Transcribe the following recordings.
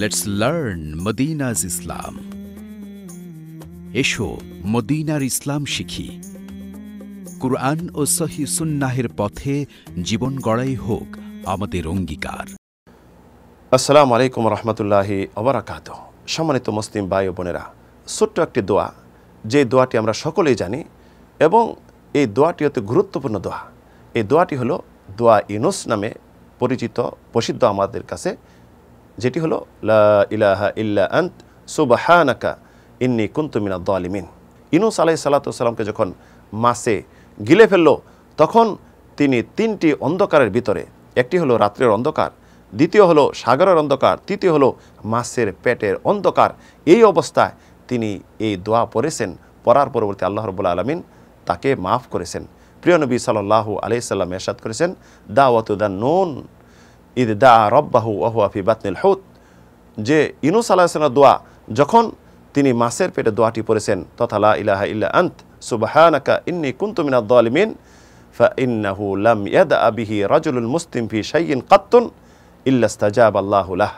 let's learn মদিনাজ ইসলাম এসো মদিনার ইসলাম শিখি কুরআন ও সহি সুন্নাহের পথে জীবন গড়াই হোক আমাদের অঙ্গীকার আসসালামু আলাইকুম রহমতুল্লাহি অবরাকাত সম্মানিত মুসলিম ভাই ও বোনেরা ছোট্ট একটি দোয়া যে দোয়াটি আমরা সকলেই জানি এবং এই দোয়াটি অতি গুরুত্বপূর্ণ দোয়া এই দোয়াটি হলো দোয়া ইনুস নামে পরিচিত প্রসিদ্ধ আমাদের কাছে যেটি হলো লা ইলাহা ইল্লা আন্ত সুবাহানাকা ইন্নি কুন্তুমিনা দালিমিন ইনুস আলাই সাল্লাতামকে যখন মাসে গিলে ফেললো তখন তিনি তিনটি অন্ধকারের ভিতরে একটি হলো রাত্রের অন্ধকার দ্বিতীয় হলো সাগরের অন্ধকার তৃতীয় হলো মাছের পেটের অন্ধকার এই অবস্থায় তিনি এই দোয়া পড়েছেন পড়ার পরবর্তী আল্লাহ রবুল্লা আলমিন তাকে মাফ করেছেন প্রিয়নবী সাল আলাইসাল্লাম এরশাদ করেছেন দাওয়াতুদান নুন ইদ দা রব্বাহু ফি বাতনিল হুত যে ইনুস আলাহিসাল্লার দোয়া যখন তিনি মাসের পেটে দোয়াটি পড়েছেন তথা লা ইলাহা ইল্লা আন্ত সুবাহানাকা ইন্নি কুন্তুমিনা দলিমিন فإنه لم يدأ به رجل মুসলিম في شيء قط إلا استجاب الله له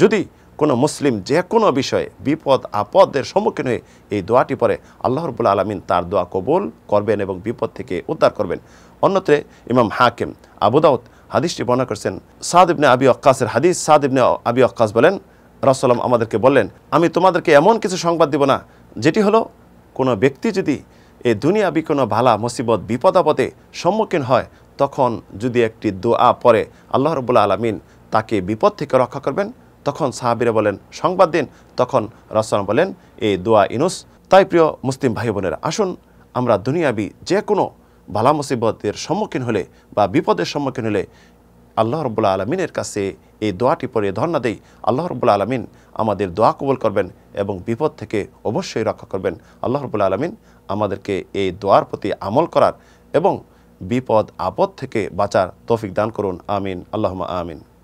যদি কোনো মুসলিম যে কোনো বিষয়ে বিপদ আপদের সম্মুখীন হয়ে এই দোয়াটি পরে আল্লাহ রবুল আলমিন তার দোয়া কবুল করবেন এবং বিপদ থেকে উদ্ধার করবেন অন্যত্রে ইমাম হাকিম আবুদাউদ হাদিসটি বর্ণনা করছেন সাদ ইবনে আবি অক্কাসের হাদিস সাদ ইবনে আবি অক্কাস বলেন রাসাল্লাম আমাদেরকে বললেন আমি তোমাদেরকে এমন কিছু সংবাদ দিব না যেটি হলো কোনো ব্যক্তি যদি এ দুনিয়াবি কোনো ভালা মুসিবত বিপদাপদে সম্মুখীন হয় তখন যদি একটি দোয়া পরে আল্লাহ রবুল্লা আলমিন তাকে বিপদ থেকে রক্ষা করবেন তখন সাহাবিরা বলেন সংবাদ দিন তখন রসলাম বলেন এই দোয়া ইনুস তাই প্রিয় মুসলিম ভাই বোনেরা আসুন আমরা দুনিয়াবি যে কোনো ভালা মুসিবতের সম্মুখীন হলে বা বিপদের সম্মুখীন হলে আল্লাহ রবুল্লা আলমিনের কাছে এই দোয়াটি পরে ধর্ণা দেই আল্লাহ রবুল্লা আলমিন আমাদের দোয়া কবল করবেন এবং বিপদ থেকে অবশ্যই রক্ষা করবেন আল্লাহ রবুল্লা আলমিন আমাদেরকে এই দোয়ার প্রতি আমল করার এবং বিপদ আপদ থেকে বাঁচার তৌফিক দান করুন আমিন আল্লাহমা আমিন